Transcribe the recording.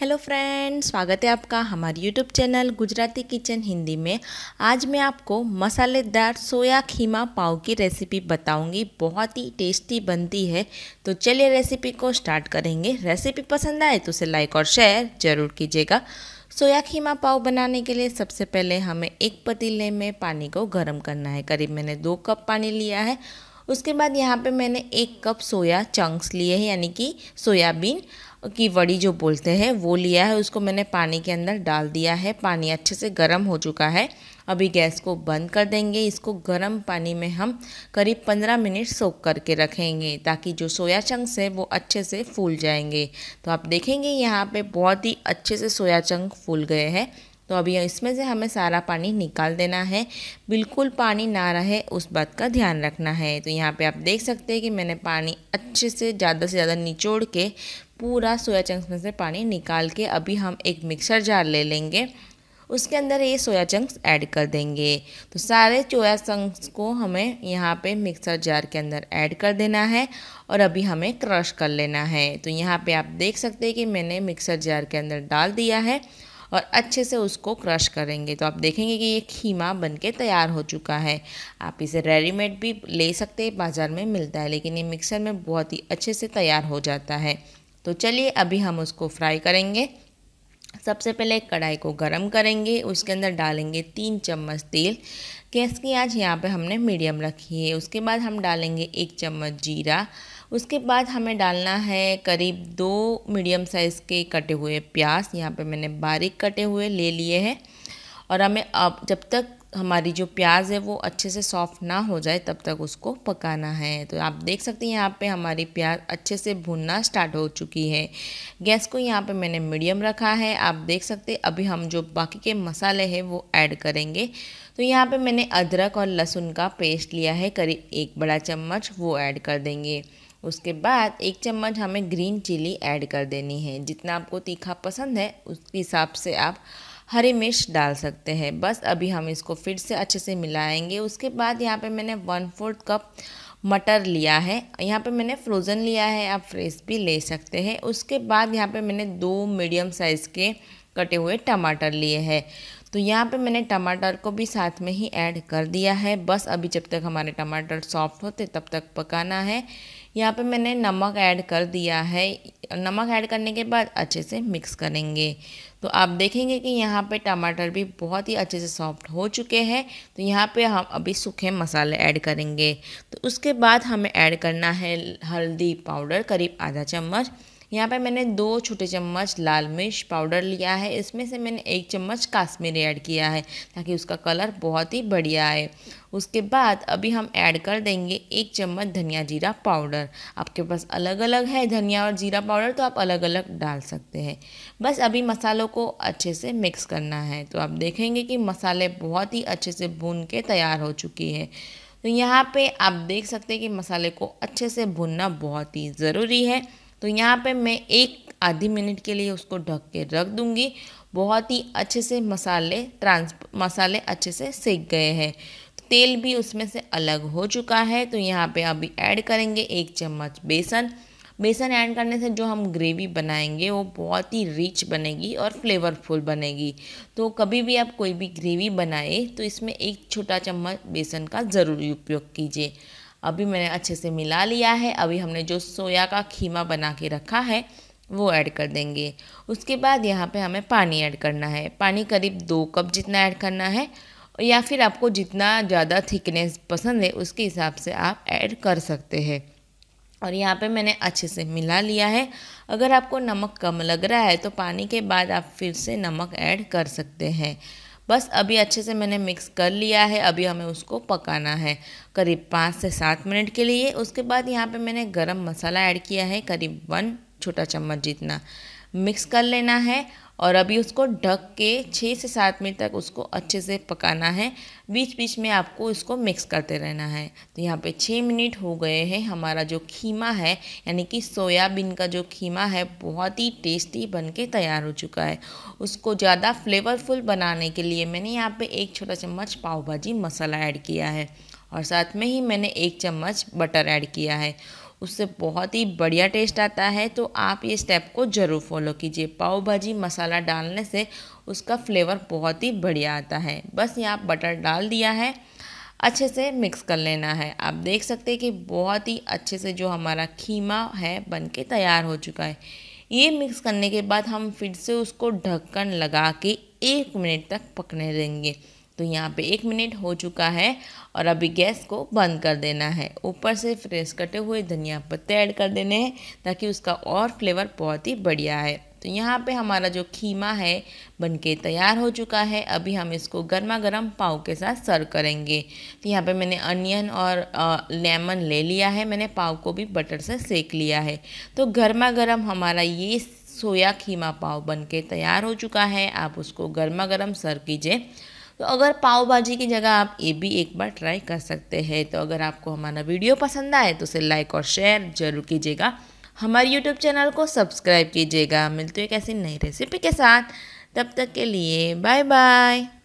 hello friend स्वागत है आपका हमारे YouTube channel Gujarati kitchen Hindi में आज मैं आपको मसालेदार सोया खीमा पाव की रेसिपी बताऊंगी बहुत ही टेस्टी बनती है तो चलिए रेसिपी को स्टार्ट करेंगे रेसिपी पसंद आए तो उसे लाइक और शेयर ज़रूर कीजिएगा सोया खीमा पाव बनाने के लिए सबसे पहले हमें एक पतीले में पानी को गर्म करना है करीब मैंने दो कप पानी लिया है उसके बाद यहाँ पे मैंने एक कप सोया चंक्स लिए हैं यानी कि सोयाबीन की वड़ी जो बोलते हैं वो लिया है उसको मैंने पानी के अंदर डाल दिया है पानी अच्छे से गर्म हो चुका है अभी गैस को बंद कर देंगे इसको गर्म पानी में हम करीब 15 मिनट सोख करके रखेंगे ताकि जो सोया चंक्स है वो अच्छे से फूल जाएंगे तो आप देखेंगे यहाँ पे बहुत ही अच्छे से सोया चंक फूल गए हैं तो अभी इसमें से हमें सारा पानी निकाल देना है बिल्कुल पानी ना रहे उस बात का ध्यान रखना है तो यहाँ पे आप देख सकते हैं कि मैंने पानी अच्छे से ज़्यादा से ज़्यादा निचोड़ के पूरा सोया चंक्स में से पानी निकाल के अभी हम एक मिक्सर जार ले लेंगे उसके अंदर ये सोया चंक्स ऐड कर देंगे तो सारे सोया चंक्स को हमें यहाँ पे मिक्सर जार के अंदर ऐड कर देना है और अभी हमें क्रश कर लेना है तो यहाँ पे आप देख सकते हैं कि मैंने मिक्सर जार के अंदर डाल दिया है और अच्छे से उसको क्रश करेंगे तो आप देखेंगे कि ये खीमा बन के तैयार हो चुका है आप इसे रेडीमेड भी ले सकते हैं बाज़ार में मिलता है लेकिन ये मिक्सर में बहुत ही अच्छे से तैयार हो जाता है तो चलिए अभी हम उसको फ्राई करेंगे सबसे पहले कढ़ाई को गरम करेंगे उसके अंदर डालेंगे तीन चम्मच तेल गैस की आज यहाँ पे हमने मीडियम रखी है उसके बाद हम डालेंगे एक चम्मच जीरा उसके बाद हमें डालना है करीब दो मीडियम साइज़ के कटे हुए प्याज यहाँ पे मैंने बारीक कटे हुए ले लिए हैं और हमें अब जब तक हमारी जो प्याज है वो अच्छे से सॉफ्ट ना हो जाए तब तक उसको पकाना है तो आप देख सकते हैं यहाँ पे हमारी प्याज अच्छे से भुनना स्टार्ट हो चुकी है गैस को यहाँ पे मैंने मीडियम रखा है आप देख सकते हैं अभी हम जो बाकी के मसाले हैं वो ऐड करेंगे तो यहाँ पे मैंने अदरक और लहसुन का पेस्ट लिया है करीब एक बड़ा चम्मच वो ऐड कर देंगे उसके बाद एक चम्मच हमें ग्रीन चिली ऐड कर देनी है जितना आपको तीखा पसंद है उसके हिसाब से आप हरी मिर्च डाल सकते हैं बस अभी हम इसको फिर से अच्छे से मिलाएंगे उसके बाद यहाँ पे मैंने वन फोर्थ कप मटर लिया है यहाँ पे मैंने फ्रोज़न लिया है आप फ्रेश भी ले सकते हैं उसके बाद यहाँ पे मैंने दो मीडियम साइज़ के कटे हुए टमाटर लिए हैं तो यहाँ पे मैंने टमाटर को भी साथ में ही ऐड कर दिया है बस अभी जब तक हमारे टमाटर सॉफ्ट होते तब तक पकाना है यहाँ पे मैंने नमक ऐड कर दिया है नमक ऐड करने के बाद अच्छे से मिक्स करेंगे तो आप देखेंगे कि यहाँ पे टमाटर भी बहुत ही अच्छे से सॉफ्ट हो चुके हैं तो यहाँ पे हम अभी सूखे मसाले ऐड करेंगे तो उसके बाद हमें ऐड करना है हल्दी पाउडर करीब आधा चम्मच यहाँ पर मैंने दो छोटे चम्मच लाल मिर्च पाउडर लिया है इसमें से मैंने एक चम्मच काश्मीरी ऐड किया है ताकि उसका कलर बहुत ही बढ़िया आए उसके बाद अभी हम ऐड कर देंगे एक चम्मच धनिया जीरा पाउडर आपके पास अलग अलग है धनिया और जीरा पाउडर तो आप अलग अलग डाल सकते हैं बस अभी मसालों को अच्छे से मिक्स करना है तो आप देखेंगे कि मसाले बहुत ही अच्छे से भून के तैयार हो चुकी है तो यहाँ पे आप देख सकते हैं कि मसाले को अच्छे से भूनना बहुत ही ज़रूरी है तो यहाँ पे मैं एक आधी मिनट के लिए उसको ढक के रख दूँगी बहुत ही अच्छे से मसाले ट्रांस मसाले अच्छे से सेक गए हैं तेल भी उसमें से अलग हो चुका है तो यहाँ पे अभी ऐड करेंगे एक चम्मच बेसन बेसन ऐड करने से जो हम ग्रेवी बनाएंगे वो बहुत ही रिच बनेगी और फ्लेवरफुल बनेगी तो कभी भी आप कोई भी ग्रेवी बनाए तो इसमें एक छोटा चम्मच बेसन का ज़रूर उपयोग कीजिए अभी मैंने अच्छे से मिला लिया है अभी हमने जो सोया का खीमा बना के रखा है वो ऐड कर देंगे उसके बाद यहाँ पे हमें पानी ऐड करना है पानी करीब दो कप जितना ऐड करना है या फिर आपको जितना ज़्यादा थिकनेस पसंद है उसके हिसाब से आप ऐड कर सकते हैं और यहाँ पे मैंने अच्छे से मिला लिया है अगर आपको नमक कम लग रहा है तो पानी के बाद आप फिर से नमक ऐड कर सकते हैं बस अभी अच्छे से मैंने मिक्स कर लिया है अभी हमें उसको पकाना है करीब पाँच से सात मिनट के लिए उसके बाद यहाँ पे मैंने गरम मसाला ऐड किया है करीब वन छोटा चम्मच जितना मिक्स कर लेना है और अभी उसको ढक के छः से सात मिनट तक उसको अच्छे से पकाना है बीच बीच में आपको इसको मिक्स करते रहना है तो यहाँ पे छः मिनट हो गए हैं हमारा जो खीमा है यानी कि सोयाबीन का जो खीमा है बहुत ही टेस्टी बन के तैयार हो चुका है उसको ज़्यादा फ्लेवरफुल बनाने के लिए मैंने यहाँ पे एक छोटा चम्मच पाव भाजी मसाला ऐड किया है और साथ में ही मैंने एक चम्मच बटर ऐड किया है उससे बहुत ही बढ़िया टेस्ट आता है तो आप ये स्टेप को ज़रूर फॉलो कीजिए पाव भाजी मसाला डालने से उसका फ्लेवर बहुत ही बढ़िया आता है बस यहाँ बटर डाल दिया है अच्छे से मिक्स कर लेना है आप देख सकते हैं कि बहुत ही अच्छे से जो हमारा खीमा है बन के तैयार हो चुका है ये मिक्स करने के बाद हम फिर से उसको ढक्कन लगा के एक मिनट तक पकने देंगे तो यहाँ पे एक मिनट हो चुका है और अभी गैस को बंद कर देना है ऊपर से फ्रेश कटे हुए धनिया पत्ते ऐड कर देने हैं ताकि उसका और फ्लेवर बहुत ही बढ़िया है तो यहाँ पे हमारा जो खीमा है बनके तैयार हो चुका है अभी हम इसको गर्मा गर्म पाव के साथ सर्व करेंगे तो यहाँ पे मैंने अनियन और लेमन ले लिया है मैंने पाव को भी बटर से सेक लिया है तो गर्मा गर्म हमारा ये सोया खीमा पाव बनके तैयार हो चुका है आप उसको गर्मा गर्म सर्व कीजिए तो अगर पाव भाजी की जगह आप ये भी एक बार ट्राई कर सकते हैं तो अगर आपको हमारा वीडियो पसंद आए तो उसे लाइक और शेयर जरूर कीजिएगा हमारे यूट्यूब चैनल को सब्सक्राइब कीजिएगा मिलते हैं एक ऐसी नई रेसिपी के साथ तब तक के लिए बाय बाय